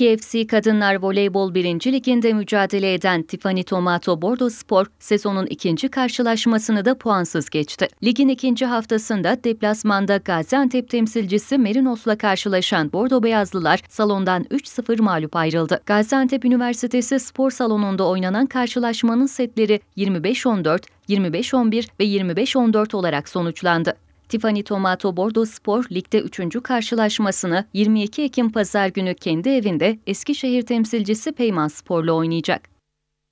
KFC Kadınlar Voleybol 1. Liginde mücadele eden Tiffany Tomato Bordo Spor sezonun ikinci karşılaşmasını da puansız geçti. Ligin ikinci haftasında deplasmanda Gaziantep temsilcisi Merinos'la karşılaşan Bordo Beyazlılar salondan 3-0 mağlup ayrıldı. Gaziantep Üniversitesi spor salonunda oynanan karşılaşmanın setleri 25-14, 25-11 ve 25-14 olarak sonuçlandı. Tiffany Tomato Bordo Spor ligde 3. karşılaşmasını 22 Ekim Pazar günü kendi evinde Eskişehir temsilcisi Peyman Spor'la oynayacak.